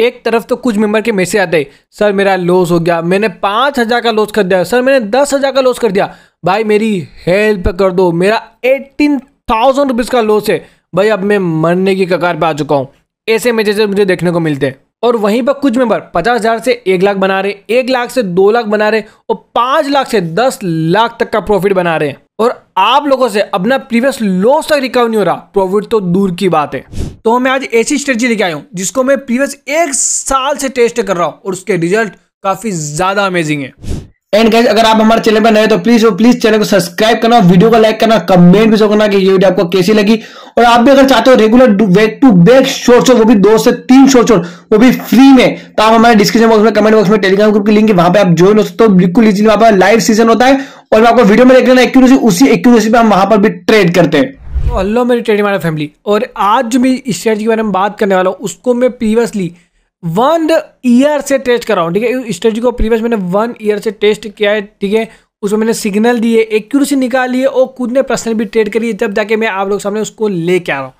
एक तरफ तो कुछ मेंबर के मैसेज आते सर मेरा लॉस हो गया मैंने पाँच हज़ार का लॉस कर दिया सर मैंने दस हज़ार का लॉस कर दिया भाई मेरी हेल्प कर दो मेरा एटीन थाउजेंड रुपीज़ का लॉस है भाई अब मैं मरने की कगार पे आ चुका हूँ ऐसे मैसेजेस मुझे देखने को मिलते हैं और वहीं पर कुछ मेंबर पचास हज़ार से एक लाख बना रहे एक लाख से दो लाख बना रहे और पाँच लाख से दस लाख तक का प्रॉफिट बना रहे और आप लोगों से अपना प्रीवियस लॉस तक रिकवर नहीं हो रहा प्रॉफिट तो दूर की बात है तो मैं आज ऐसी स्ट्रेटजी लेके आया हूँ जिसको मैं प्रीवियस एक साल से टेस्ट कर रहा हूँ और उसके रिजल्ट काफ़ी ज़्यादा अमेजिंग है एंड गाइस अगर आप हमारे चैनल पर नए तो प्लीज प्लीज चैनल को सब्सक्राइब करना वीडियो को लाइक करना कमेंट भी करना कि ये वीडियो आपको कैसी लगी और आप भी अगर चाहते हो रेगुलर बैक टू बैक शोर शोर वो भी दो से तीन शोर शोर वो भी फ्री में तो आप हमारे डिस्क्रिप्शन बॉक्स में कमेंट बॉक्स में टेलीग्राम ग्रुप की लिंक है वहां पर आप ज्वाइन हो सकते हो बिल्कुल इजीली वहां पर लाइव सीजन होता है और आपको वीडियो में लेना एक्यूरेसी उसी एक्यूरेसी पर हम वहां पर भी ट्रेड करते हैं तो हल्लो मेरी ट्रेडिंग मारा फैमिली और आज जो मैं इस के बारे में बात करने वाला हूँ उसको मैं प्रीवियसली वन ईयर से टेस्ट कर रहा हूँ ठीक है स्ट्रेटी को प्रीवियस मैंने वन ईयर से टेस्ट किया है ठीक है उसमें मैंने सिग्नल दिए एक्यूरेसी निकाली है और खुद ने पर्सनल भी ट्रेड करी है तब जाके मैं आप लोग सामने उसको लेके आ रहा हूँ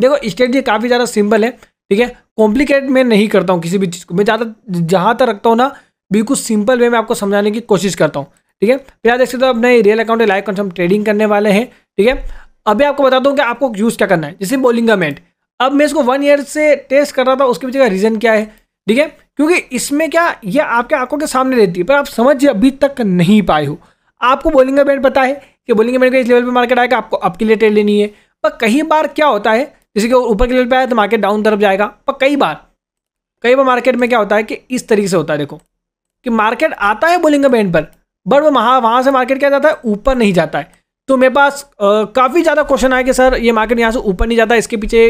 देखो स्ट्रेटजी काफ़ी ज़्यादा सिंपल है ठीक है कॉम्प्लिकेट मैं नहीं करता हूँ किसी भी चीज़ को मैं ज़्यादा जहाँ तक रखता हूँ ना बिल्कुल सिंपल वे में आपको समझाने की कोशिश करता हूँ ठीक है फिर आप देख सकते हो अपने real account live confirm trading करने वाले हैं ठीक है अभी आपको बताता हूँ कि आपको यूज़ क्या करना है जैसे बोलिंगामेंट अब मैं इसको वन ईयर से टेस्ट कर रहा था उसके पीछे का रीज़न क्या है ठीक है क्योंकि इसमें क्या ये आपके आंखों के सामने रहती है पर आप समझ अभी तक नहीं पाए हो आपको बैंड पता है कि बोलिंगामेंट का इस लेवल पर मार्केट आएगा आपको अप लिए ट्रेड लेनी है पर कई बार क्या होता है जैसे कि ऊपर के लेवल पर आया तो मार्केट डाउन तरफ जाएगा पर कई बार कई बार मार्केट में क्या होता है कि इस तरीके से होता है देखो कि मार्केट आता है बोलिंग बैंड पर बट वो वहाँ वहाँ से मार्केट क्या जाता है ऊपर नहीं जाता है तो मेरे पास काफ़ी ज़्यादा क्वेश्चन आए कि सर ये मार्केट यहाँ से ऊपर नहीं जाता इसके पीछे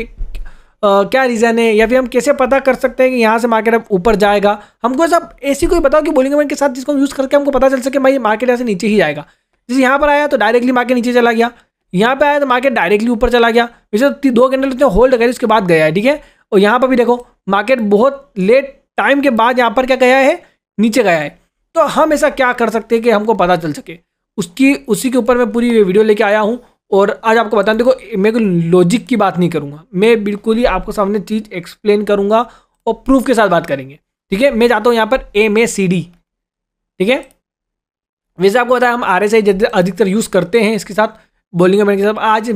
Uh, क्या रीज़न है या फिर हम कैसे पता कर सकते हैं कि यहाँ से मार्केट अब ऊपर जाएगा हमको सब ऐसी कोई बताओ कि बोलिंग के साथ जिसको हम यूज़ करके हमको पता चल सके भाई मार्केट यहाँ से नीचे ही जाएगा जैसे यहाँ पर आया तो डायरेक्टली मार्केट नीचे चला गया यहाँ पर आया तो मार्केट डायरेक्टली ऊपर चला गया वैसे तो दो घंटे उसने होल्ड करी उसके बाद गया है ठीक है और यहाँ पर भी देखो मार्केट बहुत लेट टाइम के बाद यहाँ पर क्या गया है नीचे गया है तो हम ऐसा क्या कर सकते हैं कि हमको पता चल सके उसकी उसी के ऊपर मैं पूरी वीडियो लेके आया हूँ और आज आपको बताऊँ देखो मैं कोई लॉजिक की बात नहीं करूँगा मैं बिल्कुल ही आपको सामने चीज़ एक्सप्लेन करूँगा और प्रूफ के साथ बात करेंगे ठीक है मैं जाता हूँ यहाँ पर एम ए सी डी ठीक है वैसे आपको बताया हम आर एस आई अधिकतर यूज़ करते हैं इसके साथ बोलिंग के साथ आज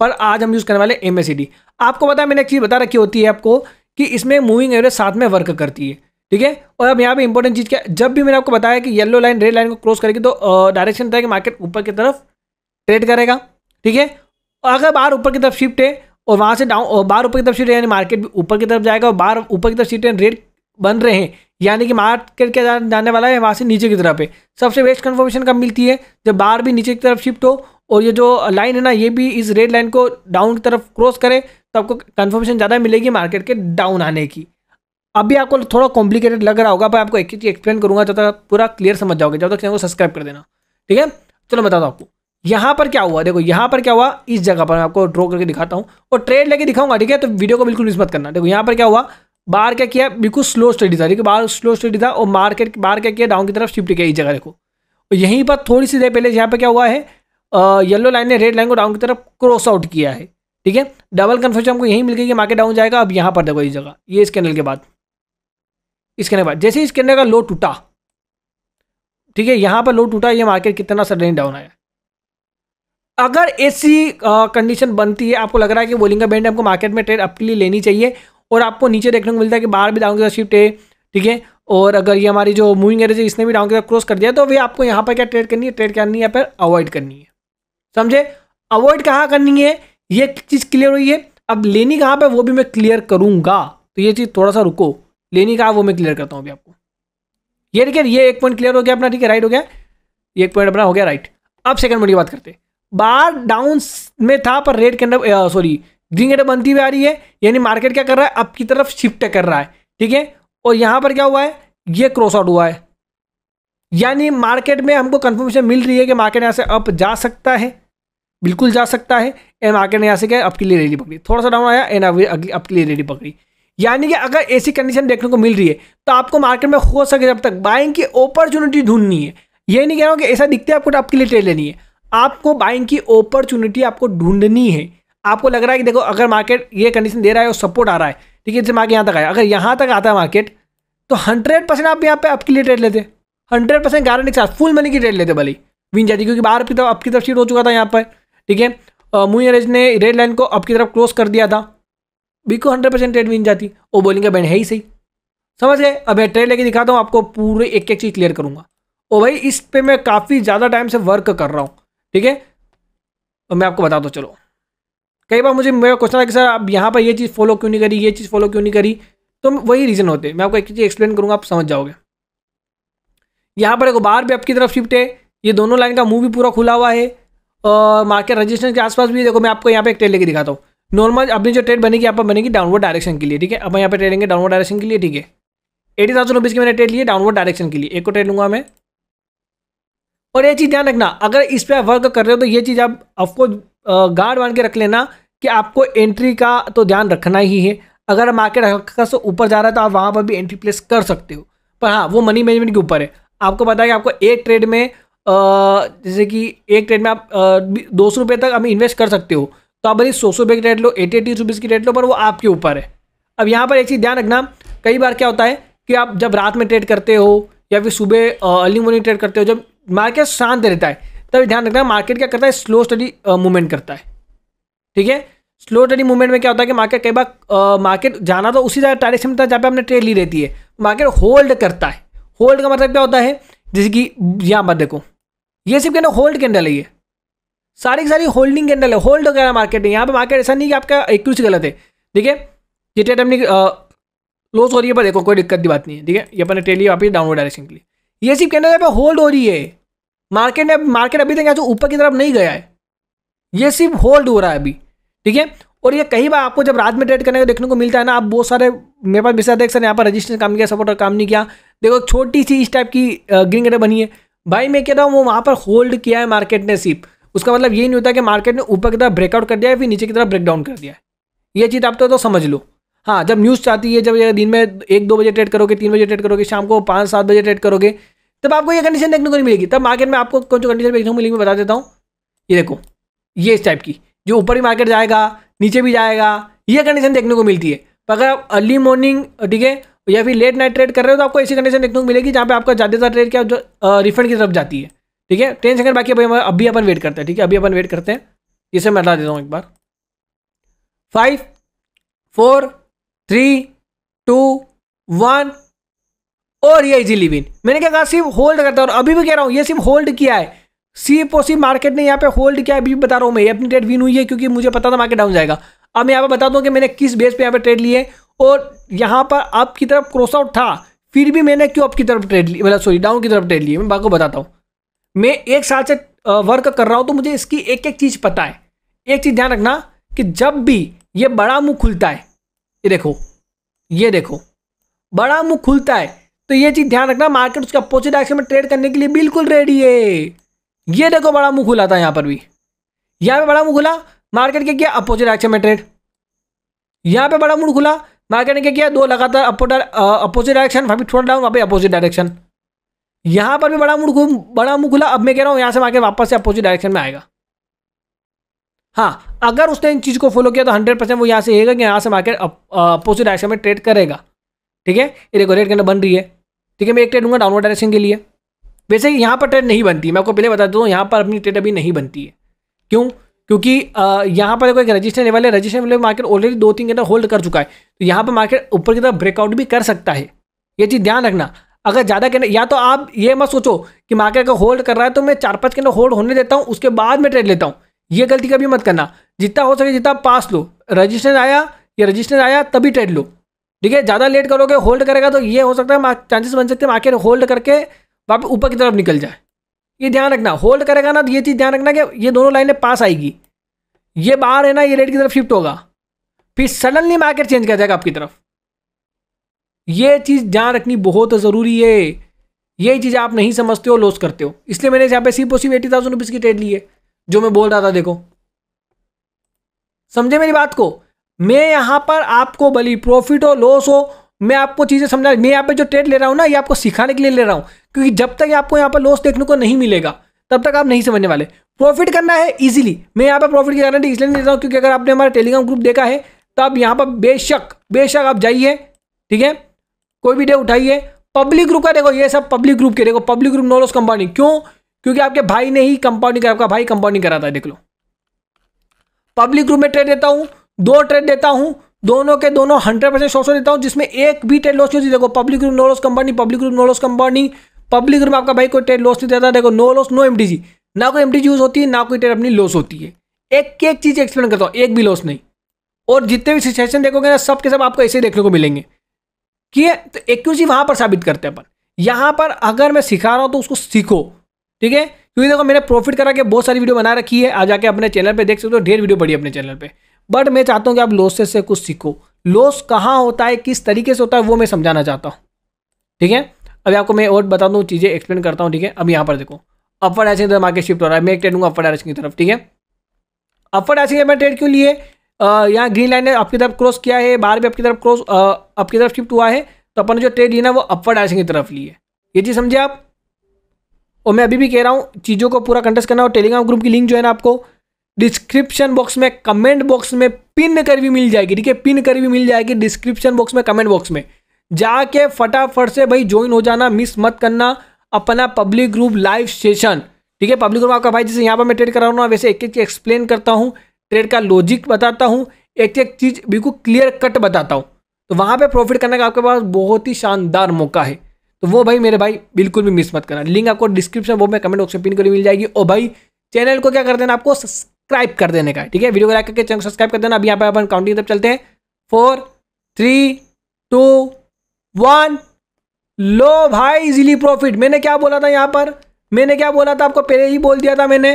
पर आज हम यूज़ करने वाले एम ए सी डी आपको पता है मैंने एक चीज़ बता रखी होती है आपको कि इसमें मूविंग एवरेज साथ में वर्क करती है ठीक है और अब यहाँ पे इंपॉर्टेंट चीज़ क्या जब भी मैंने आपको बताया कि येलो लाइन रेड लाइन को क्रॉस करेगी तो डायरेक्शन था है कि मार्केट ऊपर की तरफ ट्रेड करेगा ठीक है अगर बाहर ऊपर की तरफ शिफ्ट है और वहाँ से डाउन बार ऊपर की तरफ शिफ्ट यानी मार्केट भी ऊपर की तरफ जाएगा और बाहर ऊपर की तरफ शिफ्ट रेड बन रहे हैं यानी कि मार्केट क्या जाने वाला है वहाँ से नीचे की तरफ है सबसे बेस्ट कन्फर्मेशन कब मिलती है जब बाहर भी नीचे की तरफ शिफ्ट हो और ये जो लाइन है ना ये भी इस रेड लाइन को डाउन की तरफ क्रॉस करे तो आपको कन्फर्मेशन ज़्यादा मिलेगी मार्केट के डाउन आने की अभी आपको थोड़ा कॉम्प्लिकेटेड लग रहा होगा पर आपको एक चीज़ एक्सप्लेन करूँगा जब तक पूरा क्लियर समझ जाओगे जब तक चैनल को सब्सक्राइब कर देना ठीक है चलो बताता हूँ आपको यहाँ पर क्या हुआ देखो यहाँ पर क्या हुआ इस जगह पर मैं आपको ड्रॉ करके दिखाता हूँ और ट्रेड लेके दिखाऊंगा ठीक है तो वीडियो को बिल्कुल मिस मत करना देखो यहाँ पर क्या हुआ बाहर क्या किया बिल्कुल स्लो स्टडी था ठीक है बाहर स्लो स्टडी था और मार्केट बाहर क्या किया डाउन की तरफ शिफ्ट किया इस जगह देखो और यहीं पर थोड़ी सी देर पहले यहाँ पर क्या हुआ है येलो लाइन ने रेड लाइन को डाउन की तरफ क्रॉस आउट किया है ठीक है डबल कन्फर्मेशन हमको यहीं मिल गई कि मार्केट डाउन जाएगा अब यहाँ पर देखो इस जगह ये इस कैनल के बाद इस के बाद जैसे इसके करने का लो टूटा ठीक है यहाँ पर लो टूटा ये मार्केट कितना सडन डाउन आया अगर ऐसी कंडीशन बनती है आपको लग रहा है कि बोलिंगा बैंड आपको मार्केट में ट्रेड आपके लिए लेनी चाहिए और आपको नीचे देखने को मिलता है कि बाहर भी डाउन के साथ शिफ्ट है ठीक है और अगर ये हमारी जो मूविंग एरेज है इसने भी डाउन के साथ क्रॉस कर दिया तो अभी आपको यहाँ पर क्या ट्रेड करनी है ट्रेड करनी है पर अवॉइड करनी है समझे अवॉइड कहाँ करनी है ये चीज़ क्लियर हुई है अब लेनी कहाँ पर वो भी मैं क्लियर करूँगा तो ये चीज़ थोड़ा सा रुको लेनी कहा वो मैं क्लियर करता हूँ अभी आपको ये देखिए ये एक पॉइंट क्लियर हो गया अपना ठीक है राइट हो गया ये एक पॉइंट अपना हो गया राइट अब सेकंड पॉइंट की बात करते बार डाउन में था पर red candle sorry green candle बनती हुई आ रही है यानी मार्केट क्या कर रहा है अब की तरफ शिफ्ट कर रहा है ठीक है और यहाँ पर क्या हुआ है ये क्रॉस आउट हुआ है यानी मार्केट में हमको कंफर्मेशन मिल रही है कि मार्केट यहाँ से अप जा सकता है बिल्कुल जा सकता है एंड मार्केट ने यहाँ से क्या अप के लिए रेडी पकड़ी थोड़ा सा डाउन आया एंड अगली अप के लिए रेडी पकड़ी यानी कि अगर ऐसी कंडीशन देखने को मिल रही है तो आपको मार्केट में हो सके जब तक बाइंग की अपॉर्चुनिटी ढूंढनी है ये नहीं कह रहा हूँ कि ऐसा दिखते है आपको तो आपके लिए ट्रेड लेनी है आपको बाइंग की अपॉर्चुनिटी आपको ढूंढनी है आपको लग रहा है कि देखो अगर मार्केट ये कंडीशन दे रहा है और सपोर्ट आ रहा है ठीक है जैसे मार्केट यहाँ तक आया अगर यहाँ तक आता है मार्केट तो हंड्रेड परसेंट आप यहाँ पे आपके लिए ट्रेड लेते हंड्रेड परसेंट गारंटी के साथ फुल मनी की ट्रेड लेते भले विन जाती क्योंकि बाहर की तरफ आपकी तरफ शीट हो चुका था यहाँ पर ठीक है मुइन रेज ने रेड लाइन को आपकी तरफ क्लोज कर दिया था बी को हंड्रेड परसेंट ट्रेड मिल जाती वो बोलेंगे बैंड है ही सही समझ गए अब मैं ट्रेड लेके दिखाता हूँ आपको पूरे एक एक चीज़ क्लियर करूँगा ओ भाई इस पर मैं काफ़ी ज़्यादा टाइम से वर्क कर रहा हूँ ठीक है और मैं आपको बता दो चलो कई बार मुझे मेरा क्वेश्चन था कि सर आप यहाँ पर ये चीज़ फॉलो क्यों नहीं करी ये चीज़ फॉलो क्यों नहीं करी तो वही रीज़न होते मैं आपको एक चीज़ एक्सप्लेन करूँगा आप समझ जाओगे यहाँ पर एक बार भी आपकी तरफ शिफ्ट है ये दोनों लाइन का मूव भी पूरा खुला हुआ है और मार्केट रजिस्ट्रेशन के आसपास भी देखो मैं आपको यहाँ पे एक ट्रेड लेके दिखाता हूँ नॉर्मल अपनी जो ट्रेड बनेगी यहाँ पर बनेगी डाउनवर्ड डायरेक्शन के लिए ठीक है अब यहाँ पर ट्रेड लेंगे डाउनवर्ड डायरेक्शन के लिए ठीक है एटी थाउजेंड रुपीज़ के मैंने ट्रेड लिए डाउनवर्ड डायरेक्शन के लिए एक को ट्रेड लूँगा मैं और ये चीज़ ध्यान रखना अगर इस पर आप वर्क कर रहे हो तो ये चीज़ आप आपको गार्ड बांध के रख लेना कि आपको एंट्री का तो ध्यान रखना ही है अगर मार्केट हल्का से ऊपर जा रहा है तो आप वहाँ पर भी एंट्री प्लेस कर सकते हो पर हाँ वो मनी मैनेजमेंट के ऊपर है आपको पता है कि आपको एक ट्रेड में जैसे कि एक ट्रेड में आप दो सौ रुपये तक आप इन्वेस्ट कर सकते हो तो आप भले सौ सौ रुपये की रेट लो एटी एटी रुपीज़ की रेट लो पर वो आपके ऊपर है अब यहाँ पर एक चीज़ ध्यान रखना कई बार क्या होता है कि आप जब रात में ट्रेड करते हो या फिर सुबह अर्ली मॉर्निंग ट्रेड करते हो जब मार्केट शांत रहता है तब ध्यान रखना मार्केट क्या करता है स्लो स्टडी मूवमेंट करता है ठीक है स्लो स्टडी मूवमेंट में क्या होता है कि मार्केट कई बार मार्केट जाना तो उसी डायरेक्शन में था जहाँ पर आपने ट्रेड ली रहती है मार्केट होल्ड करता है होल्ड का मतलब क्या होता है जैसे कि यहाँ पर देखो ये सिर्फ कहना होल्ड कैंडल है ये सारी की सारी होल्डिंग के है होल्ड वगैरह मार्केट है यहाँ पे मार्केट ऐसा नहीं कि आपका एक कुछ गलत है ठीक है ये टी हमने लॉस हो रही है पर देखो कोई दिक्कत की बात नहीं है ठीक है ये अपने टेली आप डाउनलोड डायरेक्शन के लिए ये सिर्फ कहना यहाँ पे होल्ड हो रही है मार्केट ने मार्केट अभी तक यहाँ ऊपर की तरफ नहीं गया है ये सिर्फ होल्ड हो रहा है अभी ठीक है और ये कई बार आपको जब रात में ट्रेड करने को देखने को मिलता है ना आप बहुत सारे मेरे पास बिस्तर देख सर यहाँ पर रजिस्टर काम किया सपोर्टर काम नहीं किया देखो छोटी सी इस टाइप की ग्रीन कलर बनी है भाई मैं कह रहा हूँ वो वहाँ पर होल्ड किया है मार्केट ने सिर्फ उसका मतलब ये नहीं होता कि मार्केट ने ऊपर की तरफ ब्रेकआउट कर दिया है फिर नीचे की तरफ ब्रेकडाउन कर दिया है ये चीज़ आप तो, तो समझ लो हाँ जब न्यूज़ चाहती है जब दिन में एक दो बजे ट्रेड करोगे तीन बजे ट्रेड करोगे शाम को पाँच सात बजे ट्रेड करोगे तब आपको ये कंडीशन देखने को नहीं मिलेगी तब मार्केट में आपको कौन सी कंडीशन देखने को मिलेगी मैं बता देता हूँ ये देखो ये इस टाइप की जो ऊपर ही मार्केट जाएगा नीचे भी जाएगा ये कंडीशन देखने को मिलती है तो अगर आप अर्ली मॉर्निंग ठीक है या फिर लेट नाइट ट्रेड कर रहे हो तो आपको ऐसी कंडीशन देखने को मिलेगी जहाँ पे आपका ज़्यादातर ट्रेड क्या रिफंड की तरफ जाती है ठीक है टेन सेकंड बाकी अभी अभी अपन वेट करते हैं ठीक है अभी अपन वेट करते हैं इसे मैं हटा देता हूँ एक बार five four three two one और ये इजीली विन मैंने क्या कहा सिर्फ होल्ड करता और अभी भी कह रहा हूँ ये सिर्फ होल्ड किया है सिर्फ और सिर्फ मार्केट ने यहाँ पे होल्ड किया अभी बता रहा हूँ मैं ये अपनी ट्रेड विन हुई है क्योंकि मुझे पता था मार्केट डाउन जाएगा अब मैं यहाँ पर बताता हूँ कि मैंने किस बेस पे यहाँ पे ट्रेड लिए और यहाँ पर अप की तरफ क्रॉस आउट था फिर भी मैंने क्यों अप की तरफ ट्रेड ली मतलब सॉरी डाउन की तरफ ट्रेड लिए मैं बाकी बताता हूँ मैं एक साल से वर्क कर रहा हूँ तो मुझे इसकी एक एक चीज़ पता है एक चीज़ ध्यान रखना कि जब भी ये बड़ा मुंह खुलता है ये देखो ये देखो बड़ा मुंह खुलता है तो ये चीज़ ध्यान रखना मार्केट उसके अपोजिट डायरेक्शन में ट्रेड करने के लिए बिल्कुल रेडी है ये देखो बड़ा मुँह खुला था यहाँ पर भी यहाँ पे बड़ा मुँह खुला मार्केट के किया अपोजिट डायरेक्शन में ट्रेड यहाँ पे बड़ा मुंह खुला मार्केट ने क्या किया दो लगातार अपोजिट डायरेक्शन वहाँ छोड़ थोड़ा डाउन वहाँ पर अपोजिट डायरेक्शन यहाँ पर भी बड़ा मुड़ बड़ा मुंह खुला अब मैं कह रहा हूं यहां से आके वापस से अपोजिट डायरेक्शन में आएगा हाँ अगर उसने इन चीज़ को फॉलो किया तो हंड्रेड परसेंट वो यहां से येगा कि यहां से मार्केट अपोजिट डायरेक्शन में ट्रेड करेगा ठीक है ये देखो रेड कैंडल बन रही है ठीक है मैं एक ट्रेड दूंगा डाउनवर्ड डायरेक्शन के लिए वैसे यहां पर ट्रेड नहीं बनती मैं आपको पहले बता दूँ यहाँ पर अपनी ट्रेड अभी नहीं बनती है क्यों क्योंकि यहाँ पर देखो एक रजिस्टर लेवल है रजिस्टर लेवल मार्केट ऑलरेडी दो तीन घंटे होल्ड कर चुका है तो यहाँ पर मार्केट ऊपर की तरफ ब्रेकआउट भी कर सकता है ये चीज़ ध्यान रखना अगर ज़्यादा कैंडल या तो आप ये मत सोचो कि मार्केट का होल्ड कर रहा है तो मैं चार पाँच कैंडल होल्ड होने देता हूँ उसके बाद मैं ट्रेड लेता हूँ ये गलती कभी मत करना जितना हो सके जितना पास लो रजिस्टर आया या रजिस्टर आया तभी ट्रेड लो ठीक है ज़्यादा लेट करोगे होल्ड करेगा तो ये हो सकता है चांसेस बन सकते हैं मार्केट होल्ड करके वापस ऊपर की तरफ निकल जाए ये ध्यान रखना होल्ड करेगा ना तो ये चीज़ ध्यान रखना कि ये दोनों लाइनें पास आएगी ये बाहर है ना ये रेड की तरफ शिफ्ट होगा फिर सडनली मार्केट चेंज कर जाएगा आपकी तरफ ये चीज़ ध्यान रखनी बहुत ज़रूरी है ये चीज़ आप नहीं समझते हो लॉस करते हो इसलिए मैंने यहाँ पे सिर्फ और सिर्फ एटी थाउजेंड रुपीज़ की ट्रेड ली है जो मैं बोल रहा था देखो समझे मेरी बात को मैं यहाँ पर आपको भली प्रॉफिट हो लॉस हो मैं आपको चीज़ें समझा मैं यहाँ पे जो ट्रेड ले रहा हूँ ना ये आपको सिखाने के लिए ले रहा हूँ क्योंकि जब तक आपको यहाँ पर लॉस देखने को नहीं मिलेगा तब तक आप नहीं समझने वाले प्रॉफिट करना है इजीली मैं यहाँ पर प्रॉफिट की गारंटी इसलिए नहीं देता हूँ क्योंकि अगर आपने हमारा टेलीग्राम ग्रुप देखा है तो आप यहाँ पर बेशक बेशक आप जाइए ठीक है कोई भी डे उठाइए पब्लिक ग्रुप का देखो ये सब पब्लिक ग्रुप के देखो पब्लिक ग्रुप नॉलेज कंपाउंडिंग क्यों क्योंकि आपके भाई ने ही कंपाउंडिंग आपका भाई कंपाउंडिंग कराता है देख लो पब्लिक ग्रुप में ट्रेड देता हूँ दो ट्रेड देता हूँ दोनों के दोनों हंड्रेड परसेंट शॉर्ट देता हूँ जिसमें एक भी ट्रेड लॉस नहीं होती देखो public group knowledge company public group knowledge company public group आपका भाई कोई ट्रेड लॉस नहीं देता देखो नो लॉस नो एम ना कोई एम यूज होती है ना कोई ट्रेड अपनी लॉस होती है एक एक चीज़ एक्सप्लेन करता हूँ एक भी लॉस नहीं और जितने भी सिचुएशन देखोगे ना सब के सब आपको ऐसे देखने को मिलेंगे कि तो एक्यूसी वहां पर साबित करते हैं अपन यहां पर अगर मैं सिखा रहा हूं तो उसको सीखो ठीक है क्योंकि देखो मैंने प्रॉफिट करा के बहुत सारी वीडियो बना रखी है आ जाके अपने चैनल पर देख सकते हो ढेर वीडियो पड़ी अपने चैनल पर बट मैं चाहता हूं कि आप लॉसेस से कुछ सीखो लॉस कहाँ होता है किस तरीके से होता है वो मैं समझाना चाहता हूँ ठीक है अभी आपको मैं और बता दूँ चीज़ें एक्सप्लेन करता हूँ ठीक है अब यहाँ पर देखो अपर एसिंग मार्केट शिफ्ट हो रहा है मैं एक ट्रेड लूँगा अपर एसिंग की तरफ ठीक है अपर एसिंग में ट्रेड क्यों लिए यहाँ ग्रीन लाइन ने आपकी तरफ क्रॉस किया है बार भी आपकी तरफ क्रॉस आपकी तरफ शिफ्ट हुआ है तो अपन ने जो ट्रेड लिया ना वो अपर डायरेक्शन की तरफ ली है ये चीज़ समझे आप और मैं अभी भी कह रहा हूँ चीज़ों को पूरा कंटेस्ट करना और टेलीग्राम ग्रुप की लिंक जो है ना आपको डिस्क्रिप्शन बॉक्स में कमेंट बॉक्स में पिन कर भी मिल जाएगी ठीक है पिन कर भी मिल जाएगी डिस्क्रिप्शन बॉक्स में कमेंट बॉक्स में जाके फटाफट से भाई ज्वाइन हो जाना मिस मत करना अपना पब्लिक ग्रुप लाइव सेशन ठीक है पब्लिक ग्रुप आपका भाई जैसे यहाँ पर मैं ट्रेड करा रहा हूँ वैसे एक एक एक्सप्लेन करता हूँ ट्रेड का लॉजिक बताता हूँ एक एक चीज़ बिल्कुल क्लियर कट बताता हूँ तो वहाँ पे प्रॉफिट करने का आपके पास बहुत ही शानदार मौका है तो वो भाई मेरे भाई बिल्कुल भी मिस मत करना लिंक आपको डिस्क्रिप्शन बॉक्स में कमेंट बॉक्स में पिन करी मिल जाएगी और भाई चैनल को क्या कर देना आपको सब्सक्राइब कर देने का ठीक है वीडियो को लाइक करके चैनल सब्सक्राइब कर देना अभी यहाँ पर अपन काउंटिंग तब चलते हैं फोर थ्री टू वन लो भाई इजीली प्रॉफिट मैंने क्या बोला था यहाँ पर मैंने क्या बोला था आपको पहले ही बोल दिया था मैंने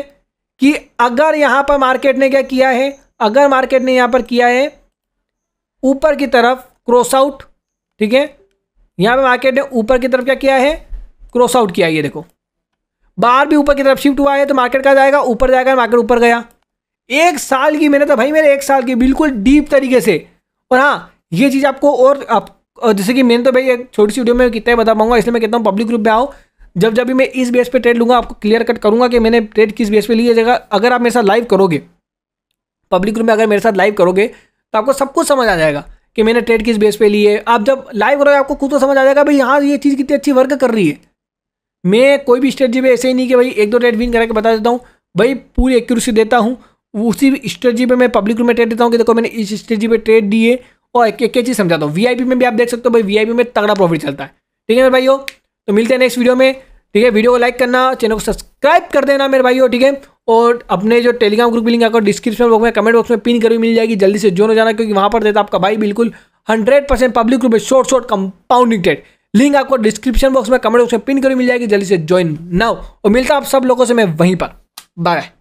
कि अगर यहाँ पर मार्केट ने क्या किया है अगर मार्केट ने यहाँ पर किया है ऊपर की तरफ क्रॉस आउट ठीक है यहाँ पर मार्केट ने ऊपर की तरफ क्या किया है क्रॉस आउट किया ये देखो बाहर भी ऊपर की तरफ शिफ्ट हुआ है तो मार्केट का जाएगा ऊपर जाएगा मार्केट ऊपर गया एक साल की मेहनत है भाई मेरे एक साल की बिल्कुल डीप तरीके से और हाँ ये चीज़ आपको और आप जैसे कि मैंने तो भाई एक छोटी सी वीडियो में कितना बता पाऊंगा इसलिए मैं कहता हूँ पब्लिक ग्रुप में आओ जब जब भी मैं इस बेस पे ट्रेड लूँगा आपको क्लियर कट करूँगा कि मैंने ट्रेड किस बेस पे लिया जाएगा अगर आप मेरे साथ लाइव करोगे पब्लिक रूम में अगर मेरे साथ लाइव करोगे तो आपको सब कुछ समझ आ जाएगा कि मैंने ट्रेड किस बेस पे लिए आप जब लाइव करोगे आपको खुद तो समझ आ जाएगा भाई यहाँ ये चीज़ कितनी अच्छी वर्क कर रही है मैं कोई भी स्ट्रेटजी पर ऐसे ही नहीं कि भाई एक दो ट्रेड विन करके बता देता हूँ भाई पूरी एक्यूरेसी देता हूँ उसी स्ट्रेटजी पर मैं पब्लिक रूम में ट्रेड देता हूँ कि देखो मैंने इस स्ट्रेटजी पर ट्रेड दिए और एक एक चीज़ समझाता हूँ वी में भी आप देख सकते हो भाई वी में तगड़ा प्रॉफिट चलता है ठीक है मेरे भाई तो मिलते हैं नेक्स्ट वीडियो में ठीक है वीडियो को लाइक करना चैनल को सब्सक्राइब कर देना मेरे भाई ठीक है और अपने जो टेलीग्राम ग्रुप लिंक आपको डिस्क्रिप्शन बॉक्स में कमेंट बॉक्स में पिन करी मिल जाएगी जल्दी से ज्वाइन हो जाना क्योंकि वहां पर देता आपका भाई बिल्कुल हंड्रेड परसेंट पब्लिक ग्रुप में शॉर्ट शॉर्ट कंपाउंडिंग टेट लिंक आपको डिस्क्रिप्शन बॉक्स में कमेंट बॉक्स में पिन करी मिल जाएगी जल्दी से ज्वाइन नाउ और मिलता आप सब लोगों से मैं वहीं पर बाय